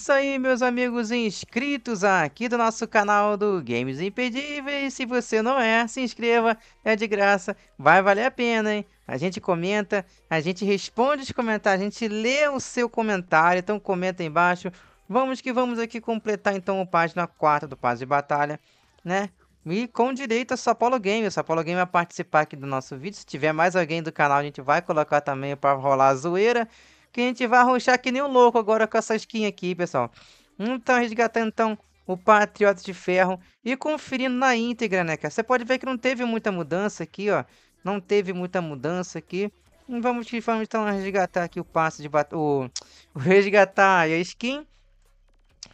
isso aí, meus amigos inscritos aqui do nosso canal do Games Impedíveis. Se você não é, se inscreva, é de graça, vai valer a pena, hein? A gente comenta, a gente responde os comentários, a gente lê o seu comentário, então comenta aí embaixo. Vamos que vamos aqui completar então a página 4 do Paz de Batalha, né? E com direito a São Paulo Game. O São Paulo Game vai participar aqui do nosso vídeo. Se tiver mais alguém do canal, a gente vai colocar também para rolar a zoeira que a gente vai arrochar que nem um louco agora com essa skin aqui, pessoal. Então, resgatando então o Patriota de Ferro e conferindo na íntegra, né, cara? Você pode ver que não teve muita mudança aqui, ó. Não teve muita mudança aqui. Hum, vamos, vamos então resgatar aqui o passe de batalha, o, o resgatar a skin.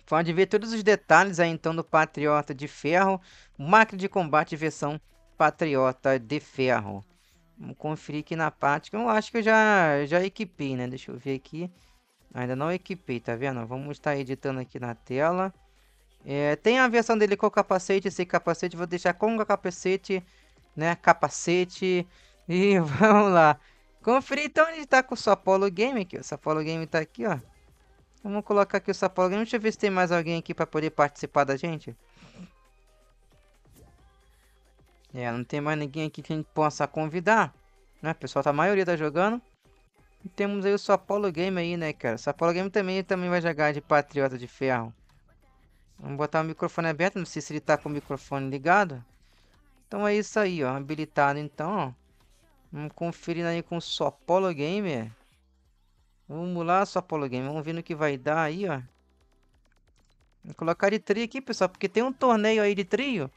Pode ver todos os detalhes aí então do Patriota de Ferro, máquina de combate versão Patriota de Ferro. Vamos conferir aqui na parte. Eu acho que eu já, já equipei, né? Deixa eu ver aqui. Ainda não equipei, tá vendo? Vamos estar editando aqui na tela. É, tem a versão dele com capacete, sem capacete. Vou deixar com capacete, né? Capacete. E vamos lá. Conferir então onde está com o Sapolo Game aqui. O Sapolo Game tá aqui, ó. Vamos colocar aqui o Sapolo Game. Deixa eu ver se tem mais alguém aqui para poder participar da gente. É, não tem mais ninguém aqui que a gente possa convidar. Né? O pessoal tá, a maioria tá jogando. E temos aí o São Paulo Game aí, né, cara? O São Paulo Game também, também vai jogar de Patriota de Ferro. Vamos botar o microfone aberto, não sei se ele tá com o microfone ligado. Então é isso aí, ó. Habilitado então, ó. Vamos conferindo aí com o Sopolo Game. Vamos lá, Sopolo Game. Vamos ver no que vai dar aí, ó. Vou colocar de trio aqui, pessoal, porque tem um torneio aí de trio.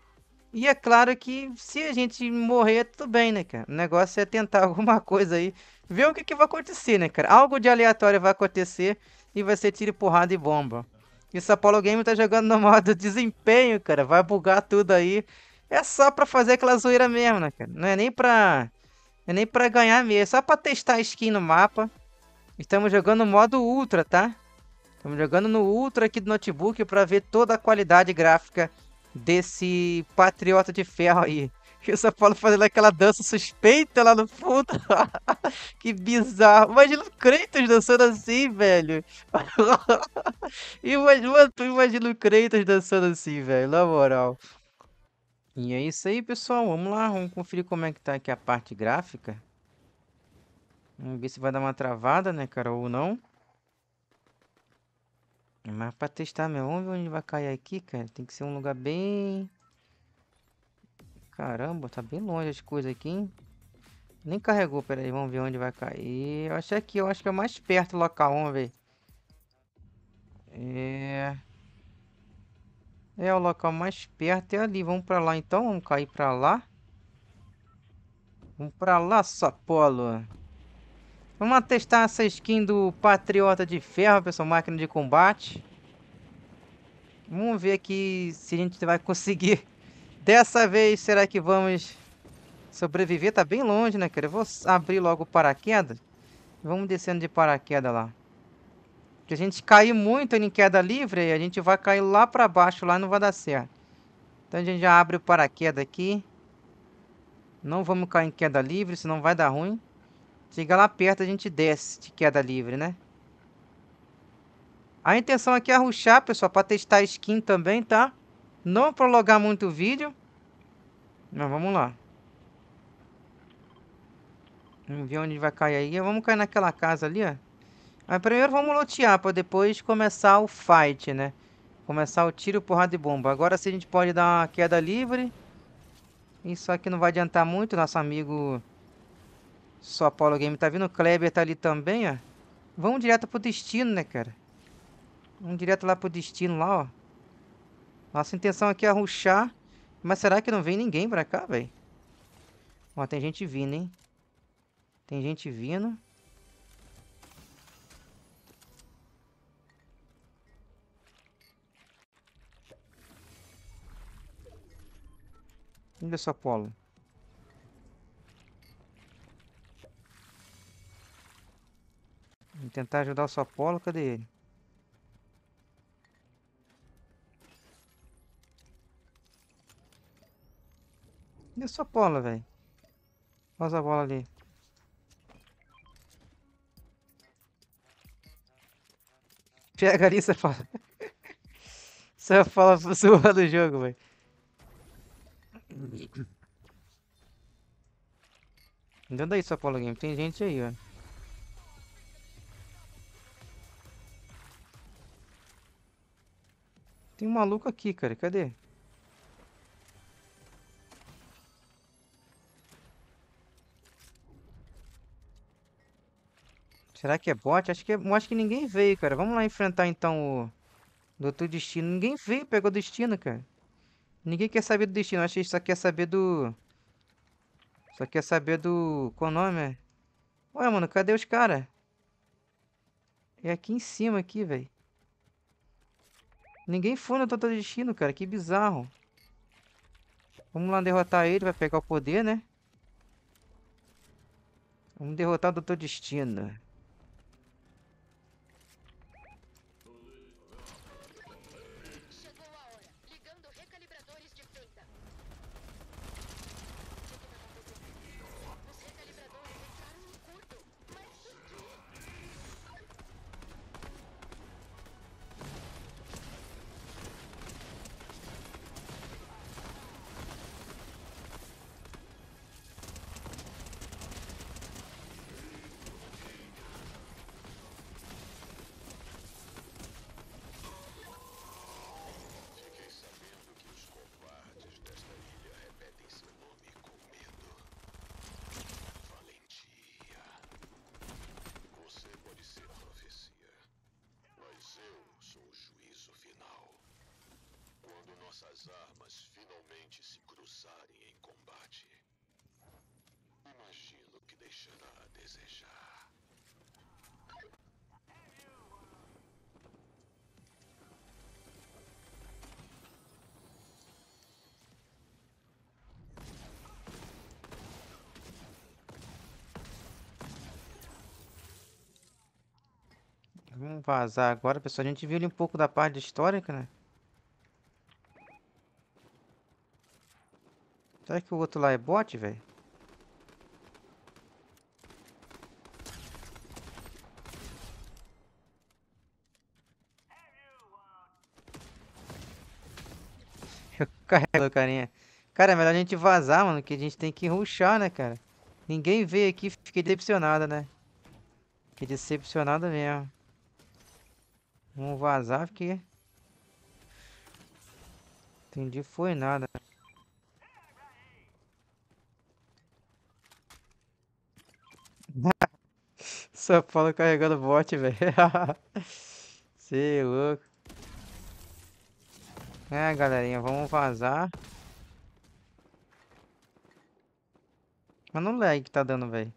E é claro que se a gente morrer, tudo bem, né, cara? O negócio é tentar alguma coisa aí, ver o que, que vai acontecer, né, cara? Algo de aleatório vai acontecer e vai ser tiro, porrada e bomba. E o Game tá jogando no modo desempenho, cara. Vai bugar tudo aí. É só pra fazer aquela zoeira mesmo, né, cara? Não é nem pra. É nem pra ganhar mesmo. É só pra testar a skin no mapa. Estamos jogando no modo Ultra, tá? Estamos jogando no Ultra aqui do notebook pra ver toda a qualidade gráfica desse patriota de ferro aí. Que o São Paulo fazendo aquela dança suspeita lá no fundo. que bizarro. Imagina o Kratos dançando assim, velho. imagina, tu imagina o Kratos dançando assim, velho. Na moral. E é isso aí, pessoal. Vamos lá, vamos conferir como é que tá aqui a parte gráfica. Vamos ver se vai dar uma travada, né, cara, ou não. Mas pra testar meu ver onde vai cair aqui, cara? Tem que ser um lugar bem... Caramba, tá bem longe as coisas aqui, hein? Nem carregou, pera aí, vamos ver onde vai cair. Eu acho aqui, eu acho que é mais perto o local, vamos ver. É... É, o local mais perto é ali, vamos pra lá então, vamos cair pra lá. Vamos pra lá, Sapolo. Vamos testar essa skin do Patriota de Ferro, pessoal, máquina de combate. Vamos ver aqui se a gente vai conseguir. Dessa vez, será que vamos sobreviver? Tá bem longe, né, cara? Eu vou abrir logo o paraquedas. Vamos descendo de paraquedas lá. Porque a gente cair muito em queda livre, a gente vai cair lá pra baixo, lá não vai dar certo. Então a gente já abre o paraquedas aqui. Não vamos cair em queda livre, senão vai dar ruim. Chega lá perto, a gente desce de queda livre, né? A intenção aqui é ruxar, pessoal, para testar a skin também, tá? Não prolongar muito o vídeo. Mas vamos lá. Vamos ver onde vai cair aí. Vamos cair naquela casa ali, ó. Mas primeiro vamos lotear, para depois começar o fight, né? Começar o tiro, porrada de bomba. Agora se a gente pode dar uma queda livre. Isso aqui não vai adiantar muito, nosso amigo só Paulo Game. Tá vindo, o Kleber tá ali também, ó. Vamos direto pro destino, né, cara? Vamos direto lá pro destino, lá, ó. Nossa intenção aqui é ruxar. Mas será que não vem ninguém pra cá, velho? Ó, tem gente vindo, hein? Tem gente vindo. Olha é só, Paulo. Vou tentar ajudar o seu Apolo, cadê ele? Cadê sua bola, velho? Olha a bola ali. Pega ali, você fala. Você fala sua do jogo, velho. Anda aí, sua bola game. Tem gente aí, velho. Tem um maluco aqui, cara. Cadê? Será que é bot? Acho que, é... acho que ninguém veio, cara. Vamos lá enfrentar, então, o... Doutor Destino. Ninguém veio, pegou Destino, cara. Ninguém quer saber do Destino. Acho que só quer saber do... Só quer saber do... Qual nome é? Ué, mano, cadê os caras? É aqui em cima, aqui, velho. Ninguém foi no Doutor Destino, cara. Que bizarro. Vamos lá derrotar ele. Vai pegar o poder, né? Vamos derrotar o Doutor Destino. nossas armas finalmente se cruzarem em combate, imagino que deixará a desejar. Vamos vazar agora, pessoal. A gente viu ali um pouco da parte histórica, né? Será que o outro lá é bot, velho? Eu carrego o carinha. Cara, é melhor a gente vazar, mano, que a gente tem que ruxar, né, cara? Ninguém veio aqui, fiquei decepcionada, né? Fiquei decepcionada mesmo. Vamos vazar, porque... Entendi, foi nada. São Paulo carregando bot, velho. Cê é louco. É, galerinha, vamos vazar. Mas não lag que tá dando, velho.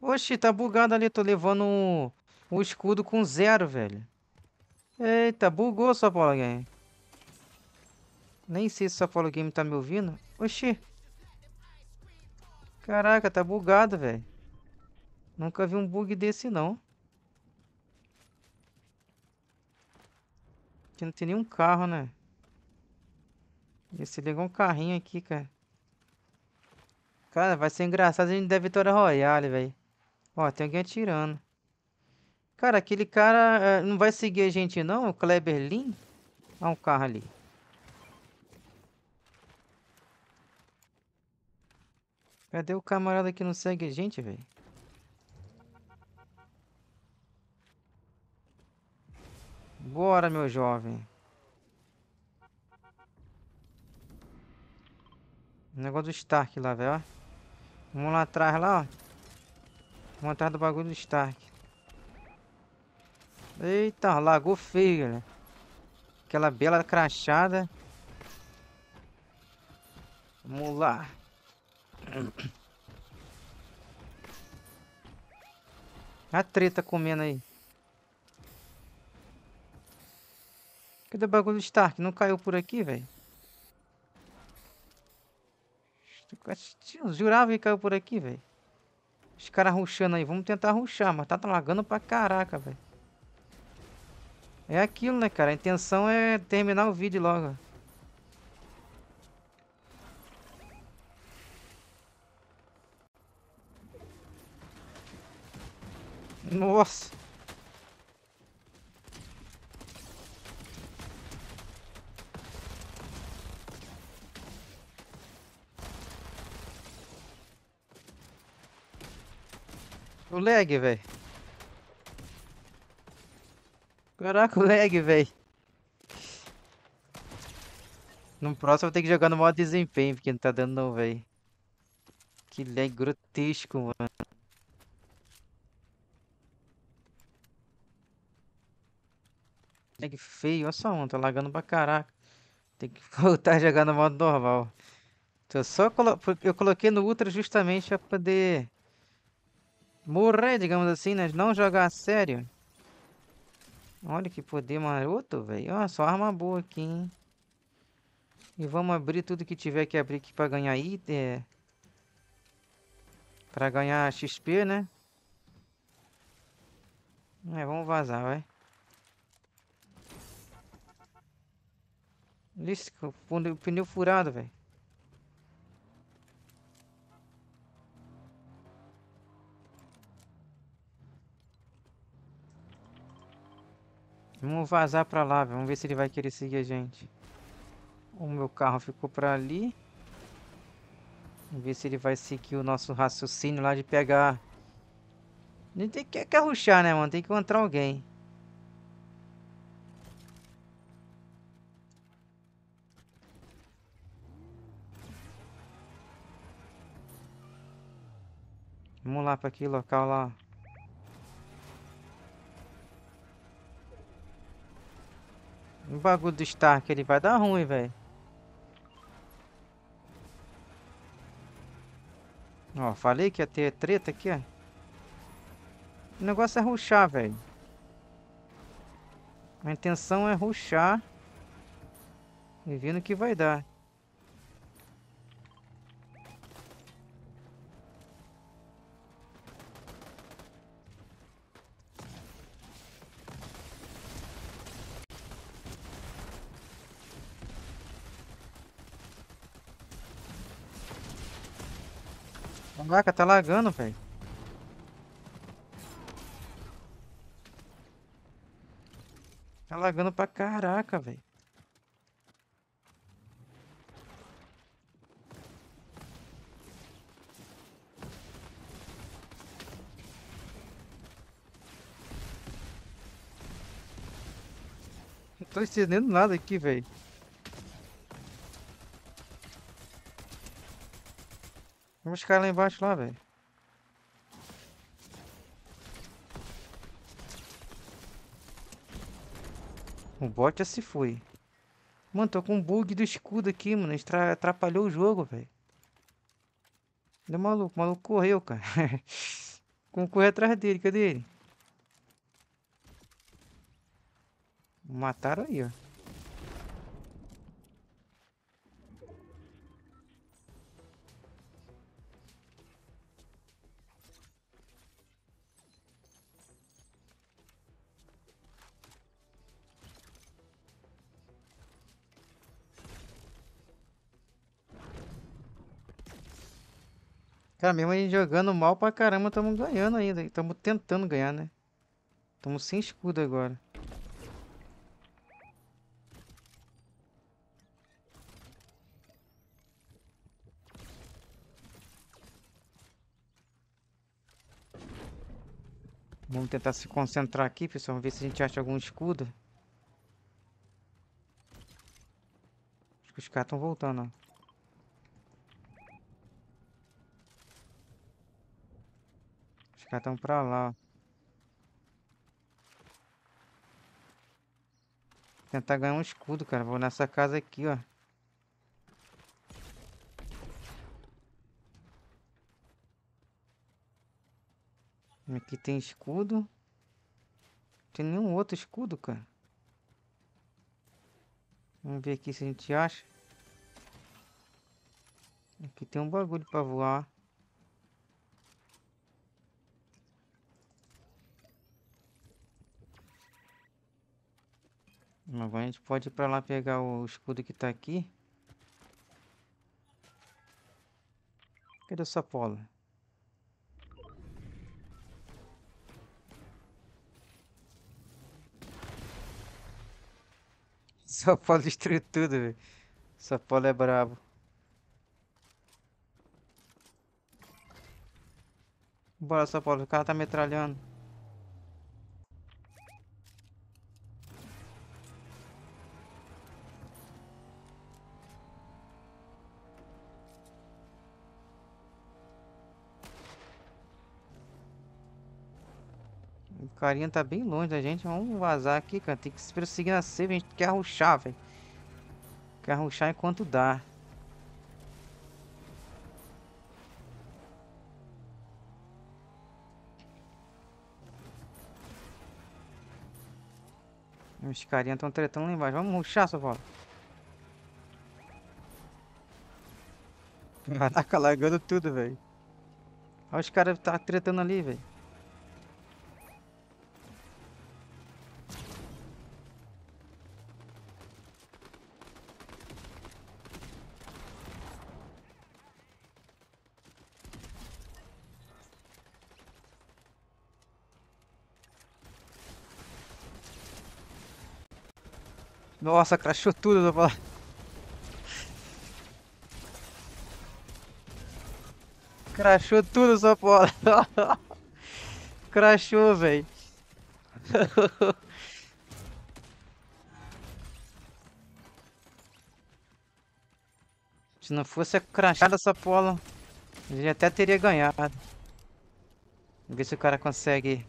Oxi, tá bugado ali. Tô levando o, escudo com zero, velho. Eita, bugou, São Paulo Game. Nem sei se o São Game tá me ouvindo. Oxi. Caraca, tá bugado, velho. Nunca vi um bug desse, não. Aqui não tem nenhum carro, né? Esse ligou um carrinho aqui, cara. Cara, vai ser engraçado a gente der Vitória Royale, velho. Ó, tem alguém atirando. Cara, aquele cara é, não vai seguir a gente não? O Kleber Lin? Olha um carro ali. Cadê o camarada que não segue a gente, velho? agora, meu jovem. negócio do Stark lá, velho, Vamos lá atrás, lá, ó. Vamos atrás do bagulho do Stark. Eita, lagou feio, galera. Aquela bela crachada. Vamos lá. A treta comendo aí. Cadê o bagulho do Stark? Não caiu por aqui, velho? Jurava que caiu por aqui, velho. Os caras ruxando aí. Vamos tentar ruxar, mas tá lagando pra caraca, velho. É aquilo, né, cara? A intenção é terminar o vídeo logo. Nossa! O lag, velho. Caraca, o lag, velho. No próximo eu vou ter que jogar no modo desempenho, porque não tá dando não, velho. Que lag grotesco, mano. Lag feio, olha só, mano. Tô tá lagando pra caraca. Tem que voltar a jogar no modo normal. Eu só colo... Eu coloquei no Ultra justamente pra poder morrer, digamos assim, né? Não jogar a sério. Olha que poder maroto, velho. Ó, só arma boa aqui, hein? E vamos abrir tudo que tiver que abrir aqui pra ganhar item. É. Pra ganhar XP, né? É, vamos vazar, vai. Lixo, pneu furado, velho. Vamos vazar pra lá, Vamos ver se ele vai querer seguir a gente. O meu carro ficou pra ali. Vamos ver se ele vai seguir o nosso raciocínio lá de pegar... Ele tem que carruchar, né, mano? Tem que encontrar alguém. Vamos lá para aquele local lá. O bagulho do Stark ele vai dar ruim, velho. Ó, falei que ia ter treta aqui, ó. O negócio é ruxar, velho. A intenção é ruxar e vendo que vai dar. Caraca, tá lagando, velho. Tá lagando pra caraca, velho. Não tô entendendo nada aqui, velho. os caras lá embaixo lá, velho. O bot já se foi. Mano, tô com um bug do escudo aqui, mano. Estra atrapalhou o jogo, velho. Deu maluco, o maluco correu, cara. Como correr atrás dele, cadê ele? Mataram aí, ó. Cara, mesmo gente jogando mal pra caramba, estamos ganhando ainda. Estamos tentando ganhar, né? Estamos sem escudo agora. Vamos tentar se concentrar aqui, pessoal. Vamos ver se a gente acha algum escudo. Acho que os caras estão voltando, ó. caras estão pra lá, ó. Tentar ganhar um escudo, cara. Vou nessa casa aqui, ó. Aqui tem escudo. Não tem nenhum outro escudo, cara. Vamos ver aqui se a gente acha. Aqui tem um bagulho pra voar. Mas a gente pode ir pra lá pegar o escudo que tá aqui. Cadê essa pola? Essa pola destruiu tudo, velho. Essa pola é brabo. Bora, essa pola. O cara tá metralhando. O carinha tá bem longe da gente. Vamos vazar aqui, cara. Tem que se prosseguir na save. A gente quer ruxar, velho. Quer ruxar enquanto dá. Os carinha estão tretando lá embaixo. Vamos ruxar, sua bola. Caraca, largando tudo, velho. Olha os caras tá tretando ali, velho. Nossa, crashou tudo. Crashou tudo essa bola. Crashou, velho. Se não fosse a crachada essa bola, ele até teria ganhado. Vamos ver se o cara consegue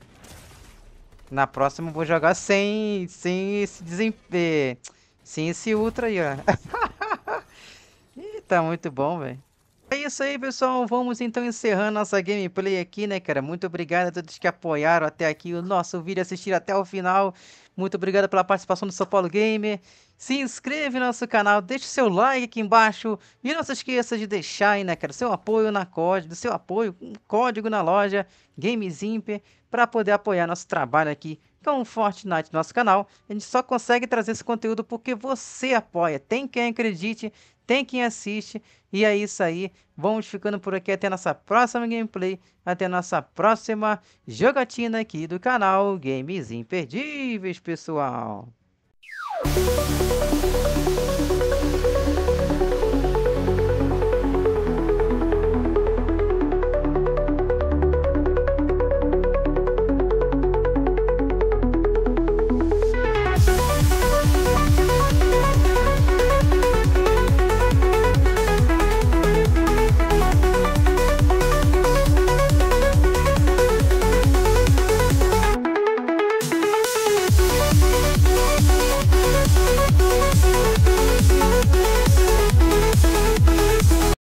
na próxima eu vou jogar sem, sem esse desempenho. Sem esse ultra aí, ó. Ih, tá muito bom, velho. É isso aí, pessoal. Vamos então encerrando nossa gameplay aqui, né, cara? Muito obrigado a todos que apoiaram até aqui o nosso vídeo, assistiram até o final. Muito obrigado pela participação do São Paulo Gamer. Se inscreve no nosso canal, deixe seu like aqui embaixo. E não se esqueça de deixar aí, né, cara, seu apoio na código, seu apoio, um código na loja GameZimper para poder apoiar nosso trabalho aqui com o Fortnite nosso canal. A gente só consegue trazer esse conteúdo porque você apoia. Tem quem acredite, tem quem assiste. E é isso aí. Vamos ficando por aqui até nossa próxima gameplay, até nossa próxima jogatina aqui do canal Games Imperdíveis, pessoal.